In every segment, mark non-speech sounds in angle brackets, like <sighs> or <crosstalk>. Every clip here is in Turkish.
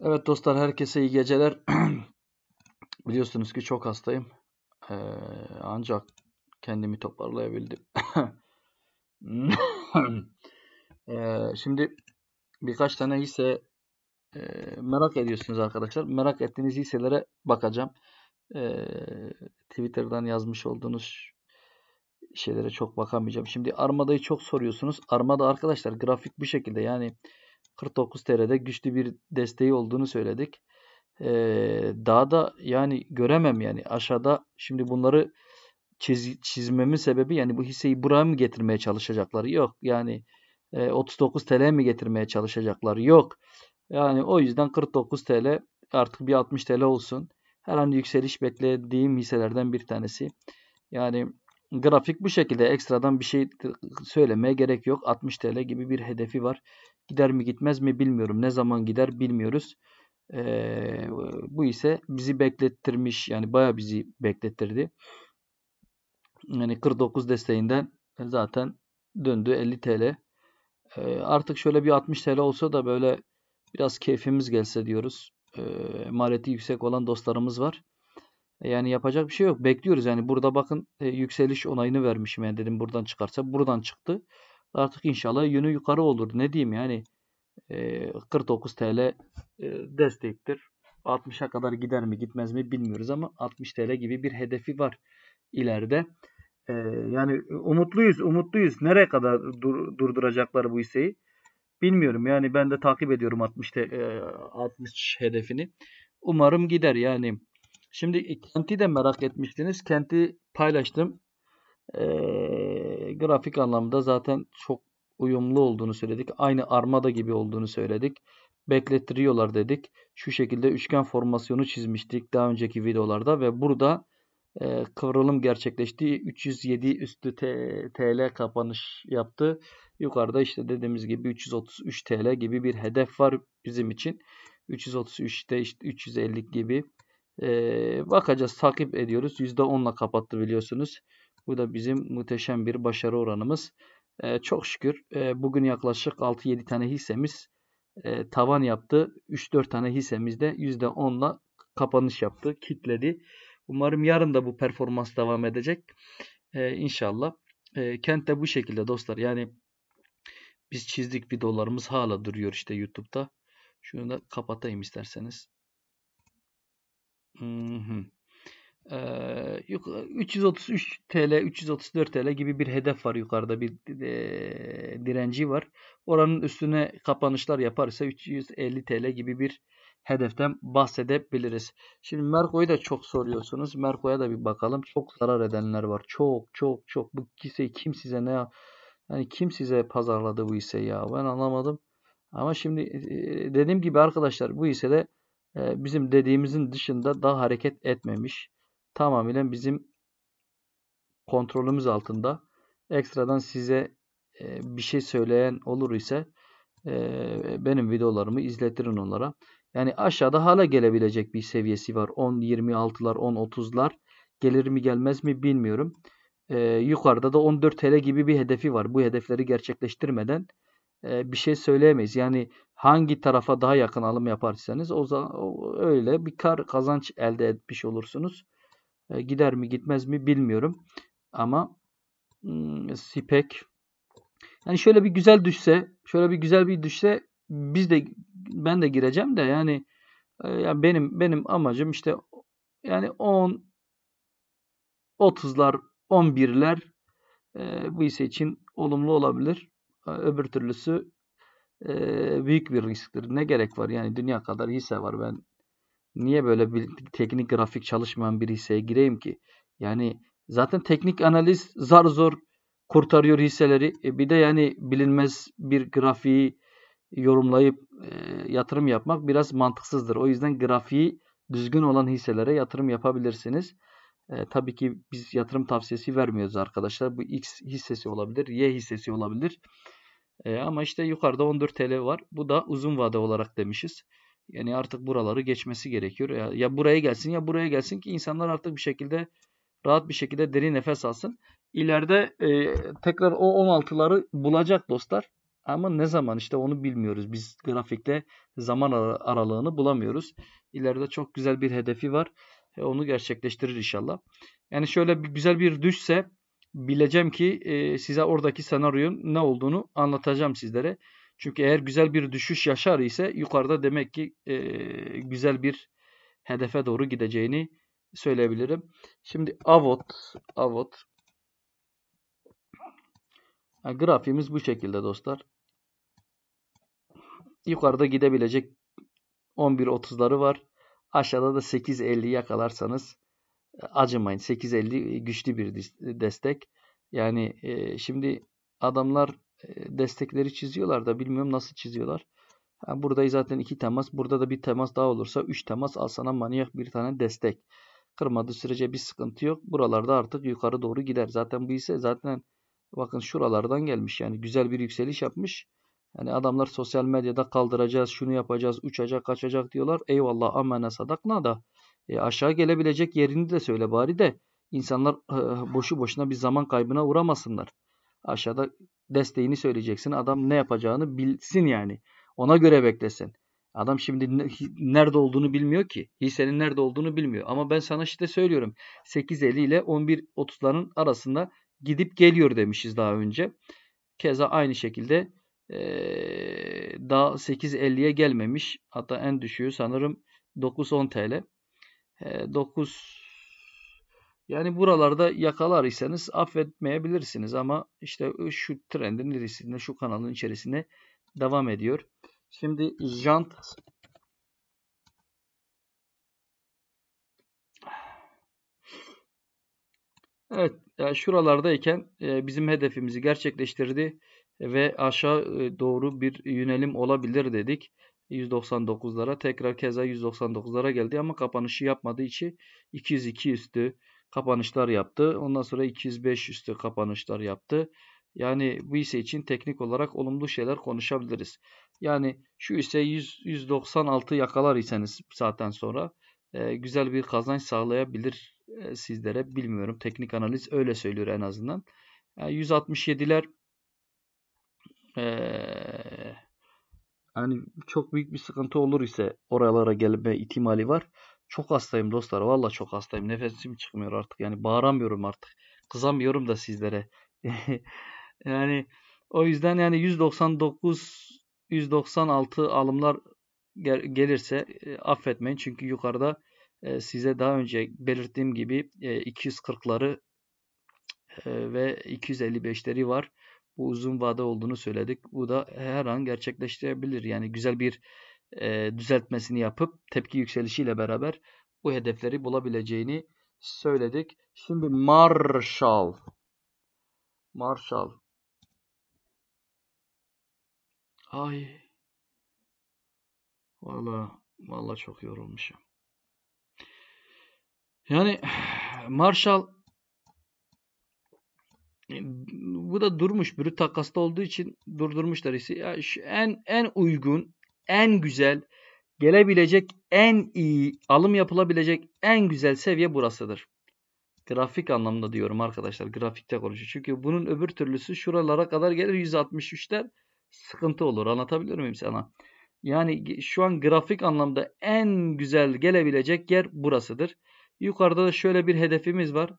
Evet dostlar herkese iyi geceler. <clears throat> Biliyorsunuz ki çok hastayım. Ee, ancak kendimi toparlayabildim. <laughs> ee, şimdi birkaç tane hisse e, merak ediyorsunuz arkadaşlar. Merak ettiğiniz hisselere bakacağım. Ee, Twitter'dan yazmış olduğunuz şeylere çok bakamayacağım. Şimdi Armada'yı çok soruyorsunuz. Armada arkadaşlar grafik bir şekilde yani 49 TL'de güçlü bir desteği olduğunu söyledik. Ee, daha da yani göremem yani aşağıda şimdi bunları çiz, çizmemin sebebi yani bu hisseyi buraya mı getirmeye çalışacaklar? Yok yani e, 39 TL mi getirmeye çalışacaklar? Yok. Yani o yüzden 49 TL artık bir 60 TL olsun. Her an yükseliş beklediğim hisselerden bir tanesi. Yani grafik bu şekilde ekstradan bir şey söylemeye gerek yok. 60 TL gibi bir hedefi var. Gider mi gitmez mi bilmiyorum. Ne zaman gider bilmiyoruz. Ee, bu ise bizi beklettirmiş. Yani baya bizi beklettirdi. Yani 49 desteğinden zaten döndü 50 TL. Ee, artık şöyle bir 60 TL olsa da böyle biraz keyfimiz gelse diyoruz. Ee, maliyeti yüksek olan dostlarımız var. Yani yapacak bir şey yok. Bekliyoruz yani. Burada bakın e, yükseliş onayını vermişim. Yani dedim buradan çıkarsa buradan çıktı. Artık inşallah yönü yukarı olur. Ne diyeyim yani. E, 49 TL e, destektir. 60'a kadar gider mi gitmez mi bilmiyoruz ama 60 TL gibi bir hedefi var ileride. E, yani umutluyuz umutluyuz. Nereye kadar dur, durduracaklar bu hisseyi? Bilmiyorum yani ben de takip ediyorum 60 te, e, 60 hedefini. Umarım gider yani Şimdi kenti de merak etmiştiniz. Kenti paylaştım. Ee, grafik anlamda zaten çok uyumlu olduğunu söyledik. Aynı armada gibi olduğunu söyledik. Beklettiriyorlar dedik. Şu şekilde üçgen formasyonu çizmiştik daha önceki videolarda ve burada e, kıvrılım gerçekleşti. 307 üstü TL kapanış yaptı. Yukarıda işte dediğimiz gibi 333 TL gibi bir hedef var bizim için. 333'te işte 350 gibi ee, bakacağız takip ediyoruz. %10'la kapattı biliyorsunuz. Bu da bizim muhteşem bir başarı oranımız. Ee, çok şükür e, bugün yaklaşık 6-7 tane hissemiz e, tavan yaptı. 3-4 tane hissemiz de %10'la kapanış yaptı. Kitledi. Umarım yarın da bu performans devam edecek. Ee, inşallah. Ee, kent de bu şekilde dostlar. Yani biz çizdik videolarımız hala duruyor işte YouTube'da. Şunu da kapatayım isterseniz. Hı hı. 333 TL, 334 TL gibi bir hedef var yukarıda bir e, direnci var. Oranın üstüne kapanışlar yaparsa 350 TL gibi bir hedeften bahsedebiliriz. Şimdi Merko'yu da çok soruyorsunuz. Merko'ya da bir bakalım. Çok zarar edenler var. Çok çok çok. Bu hisseyi kim size ne yani kim size pazarladı bu hisse ya? Ben anlamadım. Ama şimdi e, dediğim gibi arkadaşlar bu hissede ee, bizim dediğimizin dışında daha hareket etmemiş. Tamamen bizim kontrolümüz altında. Ekstradan size e, bir şey söyleyen olur ise e, benim videolarımı izletirin onlara. Yani aşağıda hala gelebilecek bir seviyesi var. 10-26'lar, 10-30'lar. Gelir mi gelmez mi bilmiyorum. Ee, yukarıda da 14 TL gibi bir hedefi var. Bu hedefleri gerçekleştirmeden e, bir şey söyleyemeyiz. Yani hangi tarafa daha yakın alım yaparsanız o zaman öyle bir kar kazanç elde etmiş olursunuz. E, gider mi gitmez mi bilmiyorum. Ama hmm, Sipek yani şöyle bir güzel düşse, şöyle bir güzel bir düşse biz de ben de gireceğim de yani e, ya benim benim amacım işte yani 10 30'lar 11'ler e, bu hisse için olumlu olabilir. Öbür türlüsü e, büyük bir risktir. Ne gerek var? Yani dünya kadar hisse var. Ben niye böyle bir teknik grafik çalışmayan bir hisseye gireyim ki? Yani zaten teknik analiz zar zor kurtarıyor hisseleri. E bir de yani bilinmez bir grafiği yorumlayıp e, yatırım yapmak biraz mantıksızdır. O yüzden grafiği düzgün olan hisselere yatırım yapabilirsiniz. E, tabii ki biz yatırım tavsiyesi vermiyoruz arkadaşlar. Bu X hissesi olabilir, Y hissesi olabilir. E, ama işte yukarıda 14 TL var. Bu da uzun vade olarak demişiz. Yani artık buraları geçmesi gerekiyor. Ya, ya buraya gelsin ya buraya gelsin ki insanlar artık bir şekilde rahat bir şekilde derin nefes alsın. İleride e, tekrar o 16'ları bulacak dostlar. Ama ne zaman işte onu bilmiyoruz. Biz grafikte zaman ar- aralığını bulamıyoruz. İleride çok güzel bir hedefi var. E, onu gerçekleştirir inşallah. Yani şöyle bir güzel bir düşse bileceğim ki e, size oradaki senaryonun ne olduğunu anlatacağım sizlere. Çünkü eğer güzel bir düşüş yaşar ise yukarıda demek ki e, güzel bir hedefe doğru gideceğini söyleyebilirim. Şimdi avot, avot. Ha, grafiğimiz bu şekilde dostlar. Yukarıda gidebilecek 11.30'ları var. Aşağıda da 8.50'ye yakalarsanız acımayın. 850 e, güçlü bir destek. Yani e, şimdi adamlar e, destekleri çiziyorlar da bilmiyorum nasıl çiziyorlar. Yani burada zaten iki temas. Burada da bir temas daha olursa üç temas alsana sana manyak bir tane destek. Kırmadığı sürece bir sıkıntı yok. Buralarda artık yukarı doğru gider. Zaten bu ise zaten bakın şuralardan gelmiş. Yani güzel bir yükseliş yapmış. Yani adamlar sosyal medyada kaldıracağız, şunu yapacağız, uçacak, kaçacak diyorlar. Eyvallah amene sadakna da. E, aşağı gelebilecek yerini de söyle bari de insanlar e, boşu boşuna bir zaman kaybına uğramasınlar. Aşağıda desteğini söyleyeceksin. Adam ne yapacağını bilsin yani. Ona göre beklesin. Adam şimdi nerede olduğunu bilmiyor ki. Hissenin nerede olduğunu bilmiyor. Ama ben sana işte söylüyorum. 8.50 ile 11.30'ların arasında gidip geliyor demişiz daha önce. Keza aynı şekilde e, daha 8.50'ye gelmemiş. Hatta en düşüğü sanırım 9-10 TL. 9 yani buralarda yakalar iseniz affetmeyebilirsiniz ama işte e, şu trendin içerisinde şu kanalın içerisinde devam ediyor. Şimdi jant Evet yani şuralardayken e, bizim hedefimizi gerçekleştirdi ve aşağı e, doğru bir yönelim olabilir dedik. 199'lara tekrar keza 199'lara geldi ama kapanışı yapmadığı için 202 üstü kapanışlar yaptı. Ondan sonra 205 üstü kapanışlar yaptı. Yani bu ise için teknik olarak olumlu şeyler konuşabiliriz. Yani şu ise 100, 196 yakalar iseniz saatten sonra e, güzel bir kazanç sağlayabilir e, sizlere. Bilmiyorum teknik analiz öyle söylüyor en azından. E, 167'ler e, Hani çok büyük bir sıkıntı olur ise oralara gelme ihtimali var. Çok hastayım dostlar. Valla çok hastayım. Nefesim çıkmıyor artık. Yani bağıramıyorum artık. Kızamıyorum da sizlere. <laughs> yani o yüzden yani 199 196 alımlar gel gelirse e, affetmeyin. Çünkü yukarıda e, size daha önce belirttiğim gibi e, 240'ları e, ve 255'leri var bu uzun vade olduğunu söyledik. Bu da her an gerçekleştirebilir. Yani güzel bir e, düzeltmesini yapıp tepki yükselişiyle beraber bu hedefleri bulabileceğini söyledik. Şimdi Marshall. Marshall. Ay. Valla valla çok yorulmuşum. Yani <sighs> Marshall bu da durmuş. Brüt takasta olduğu için durdurmuşlar işi. Ya en en uygun, en güzel, gelebilecek en iyi, alım yapılabilecek en güzel seviye burasıdır. Grafik anlamda diyorum arkadaşlar. Grafikte konuşuyor. Çünkü bunun öbür türlüsü şuralara kadar gelir. 163'ler sıkıntı olur. Anlatabiliyor muyum sana? Yani şu an grafik anlamda en güzel gelebilecek yer burasıdır. Yukarıda da şöyle bir hedefimiz var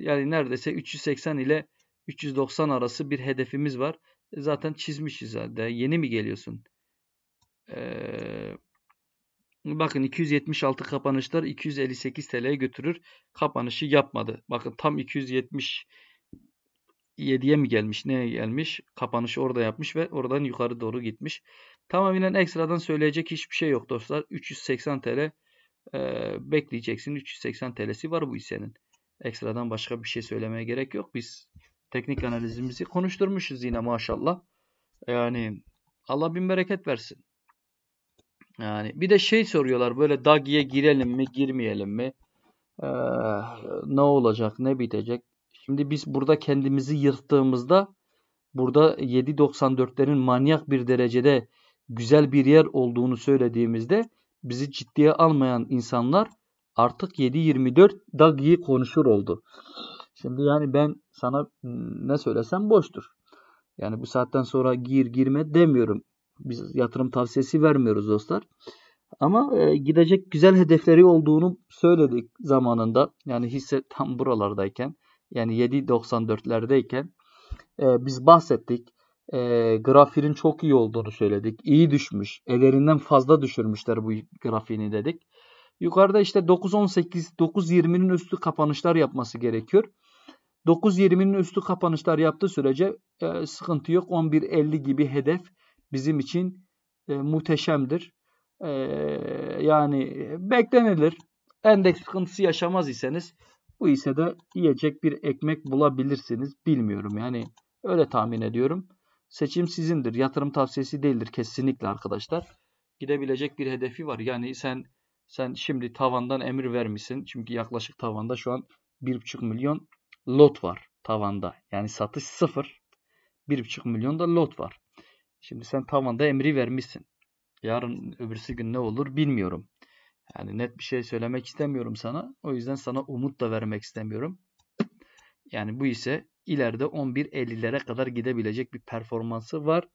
yani neredeyse 380 ile 390 arası bir hedefimiz var. E, zaten çizmişiz zaten. Yeni mi geliyorsun? Ee, bakın 276 kapanışlar 258 TL'ye götürür. Kapanışı yapmadı. Bakın tam 270 mi gelmiş neye gelmiş kapanışı orada yapmış ve oradan yukarı doğru gitmiş. Tamamen ekstradan söyleyecek hiçbir şey yok dostlar. 380 TL e, bekleyeceksin. 380 TL'si var bu hissenin. Ekstradan başka bir şey söylemeye gerek yok. Biz teknik analizimizi konuşturmuşuz yine maşallah. Yani Allah bin bereket versin. Yani bir de şey soruyorlar böyle Dagi'ye girelim mi girmeyelim mi? Ee, ne olacak ne bitecek? Şimdi biz burada kendimizi yırttığımızda burada 7.94'lerin manyak bir derecede güzel bir yer olduğunu söylediğimizde bizi ciddiye almayan insanlar artık 7.24 24 Dagi'yi konuşur oldu. Şimdi yani ben sana hmm, ne söylesem boştur. Yani bu saatten sonra gir girme demiyorum. Biz yatırım tavsiyesi vermiyoruz dostlar. Ama e, gidecek güzel hedefleri olduğunu söyledik zamanında. Yani hisse tam buralardayken yani 7.94'lerdeyken e, biz bahsettik. E, grafiğin çok iyi olduğunu söyledik. İyi düşmüş. Ellerinden fazla düşürmüşler bu grafiğini dedik. Yukarıda işte 9.18, 9.20'nin üstü kapanışlar yapması gerekiyor. 9.20'nin üstü kapanışlar yaptığı sürece e, sıkıntı yok. 11.50 gibi hedef bizim için e, muhteşemdir. E, yani e, beklenilir. Endeks sıkıntısı yaşamaz iseniz bu ise de yiyecek bir ekmek bulabilirsiniz. Bilmiyorum yani öyle tahmin ediyorum. Seçim sizindir. Yatırım tavsiyesi değildir kesinlikle arkadaşlar. Gidebilecek bir hedefi var. Yani sen sen şimdi tavandan emir vermişsin. Çünkü yaklaşık tavanda şu an 1,5 milyon lot var tavanda. Yani satış sıfır. 1,5 milyon da lot var. Şimdi sen tavanda emri vermişsin. Yarın öbürsü gün ne olur bilmiyorum. Yani net bir şey söylemek istemiyorum sana. O yüzden sana umut da vermek istemiyorum. Yani bu ise ileride 11.50'lere kadar gidebilecek bir performansı var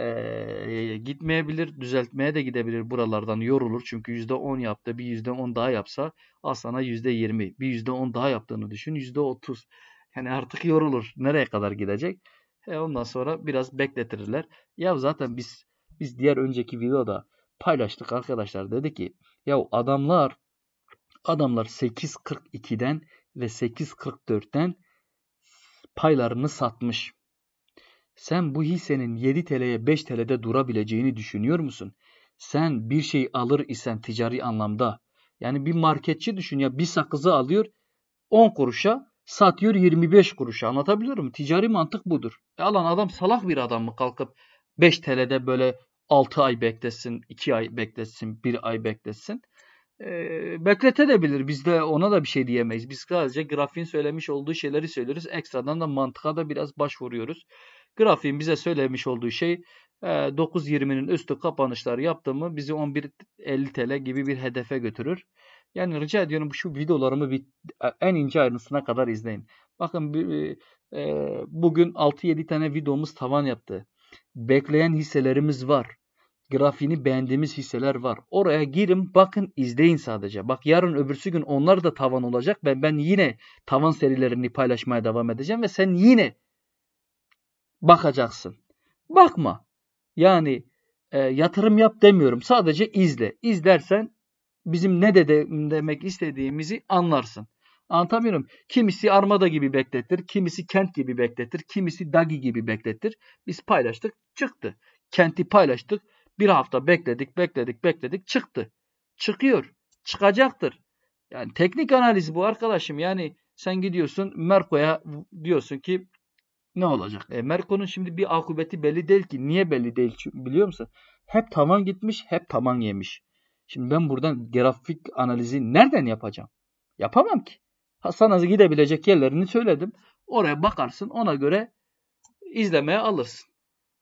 e, gitmeyebilir. Düzeltmeye de gidebilir buralardan yorulur. Çünkü %10 yaptı. Bir %10 daha yapsa aslana %20. Bir %10 daha yaptığını düşün. %30. Yani artık yorulur. Nereye kadar gidecek? E ondan sonra biraz bekletirler. Ya zaten biz biz diğer önceki videoda paylaştık arkadaşlar. Dedi ki ya adamlar adamlar 8.42'den ve 8.44'ten paylarını satmış. Sen bu hissenin 7 TL'ye 5 TL'de durabileceğini düşünüyor musun? Sen bir şey alır isen ticari anlamda yani bir marketçi düşün ya bir sakızı alıyor 10 kuruşa satıyor 25 kuruşa anlatabiliyor muyum? Ticari mantık budur. E alan adam salak bir adam mı kalkıp 5 TL'de böyle 6 ay beklesin, 2 ay beklesin, 1 ay beklesin. E, bekletebilir. Biz de ona da bir şey diyemeyiz. Biz sadece grafiğin söylemiş olduğu şeyleri söylüyoruz. Ekstradan da mantıka da biraz başvuruyoruz. Grafiğin bize söylemiş olduğu şey 9.20'nin e, üstü kapanışlar yaptığımı bizi 11.50 TL gibi bir hedefe götürür. Yani rica ediyorum şu videolarımı bir, e, en ince ayrıntısına kadar izleyin. Bakın bir, e, bugün 6-7 tane videomuz tavan yaptı. Bekleyen hisselerimiz var. Grafiğini beğendiğimiz hisseler var. Oraya girin bakın izleyin sadece. Bak yarın öbürsü gün onlar da tavan olacak Ben ben yine tavan serilerini paylaşmaya devam edeceğim ve sen yine bakacaksın. Bakma. Yani e, yatırım yap demiyorum. Sadece izle. İzlersen bizim ne de, demek istediğimizi anlarsın. Anlatamıyorum. Kimisi Armada gibi bekletir, kimisi Kent gibi bekletir, kimisi Dagi gibi bekletir. Biz paylaştık, çıktı. Kenti paylaştık, bir hafta bekledik, bekledik, bekledik, çıktı. Çıkıyor, çıkacaktır. Yani teknik analiz bu arkadaşım. Yani sen gidiyorsun Merko'ya diyorsun ki ne olacak? E, Merko'nun şimdi bir akıbeti belli değil ki. Niye belli değil Çünkü biliyor musun? Hep tavan gitmiş, hep tavan yemiş. Şimdi ben buradan grafik analizi nereden yapacağım? Yapamam ki. Sana gidebilecek yerlerini söyledim. Oraya bakarsın ona göre izlemeye alırsın.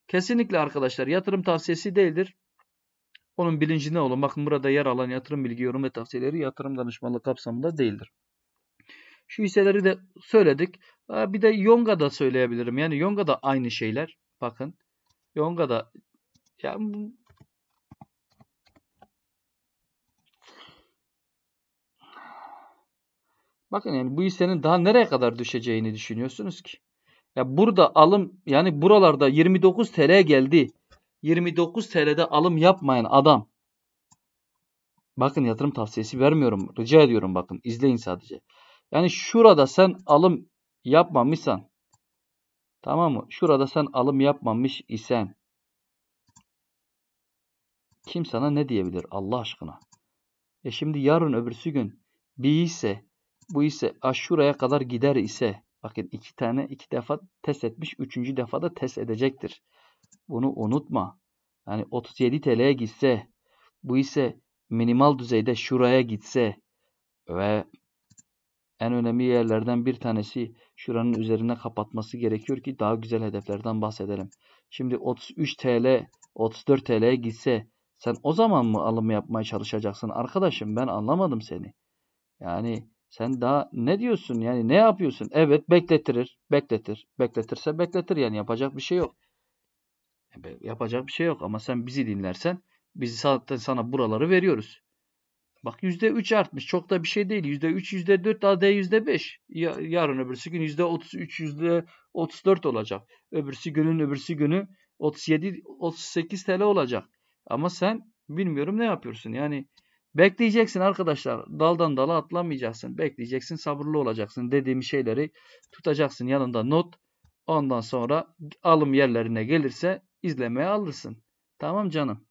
Kesinlikle arkadaşlar yatırım tavsiyesi değildir. Onun bilincinde olun. Bakın burada yer alan yatırım bilgi, yorum ve tavsiyeleri yatırım danışmanlığı kapsamında değildir. Şu hisseleri de söyledik. Bir de Yonga da söyleyebilirim. Yani Yonga da aynı şeyler. Bakın. Yonga'da yani Bakın yani bu hissenin daha nereye kadar düşeceğini düşünüyorsunuz ki? Ya burada alım yani buralarda 29 TL geldi. 29 TL'de alım yapmayan adam. Bakın yatırım tavsiyesi vermiyorum. Rica ediyorum bakın izleyin sadece. Yani şurada sen alım yapmamışsan tamam mı? Şurada sen alım yapmamış isen kim sana ne diyebilir Allah aşkına? E şimdi yarın öbürsü gün bir ise bu ise aşuraya kadar gider ise bakın iki tane iki defa test etmiş. Üçüncü defada test edecektir. Bunu unutma. Yani 37 TL'ye gitse bu ise minimal düzeyde şuraya gitse ve en önemli yerlerden bir tanesi şuranın üzerine kapatması gerekiyor ki daha güzel hedeflerden bahsedelim. Şimdi 33 TL 34 TL'ye gitse sen o zaman mı alım yapmaya çalışacaksın? Arkadaşım ben anlamadım seni. Yani sen daha ne diyorsun? Yani ne yapıyorsun? Evet bekletir, bekletir. Bekletirse bekletir yani yapacak bir şey yok. Yapacak bir şey yok ama sen bizi dinlersen biz zaten sana buraları veriyoruz. Bak %3 artmış. Çok da bir şey değil. %3, %4 daha da %5. Ya, yarın öbürsü gün %33, %34 olacak. Öbürsü günün öbürsü günü 37, 38 TL olacak. Ama sen bilmiyorum ne yapıyorsun. Yani bekleyeceksin arkadaşlar. Daldan dala atlamayacaksın. Bekleyeceksin, sabırlı olacaksın. Dediğim şeyleri tutacaksın yanında not. Ondan sonra alım yerlerine gelirse izlemeye alırsın. Tamam canım.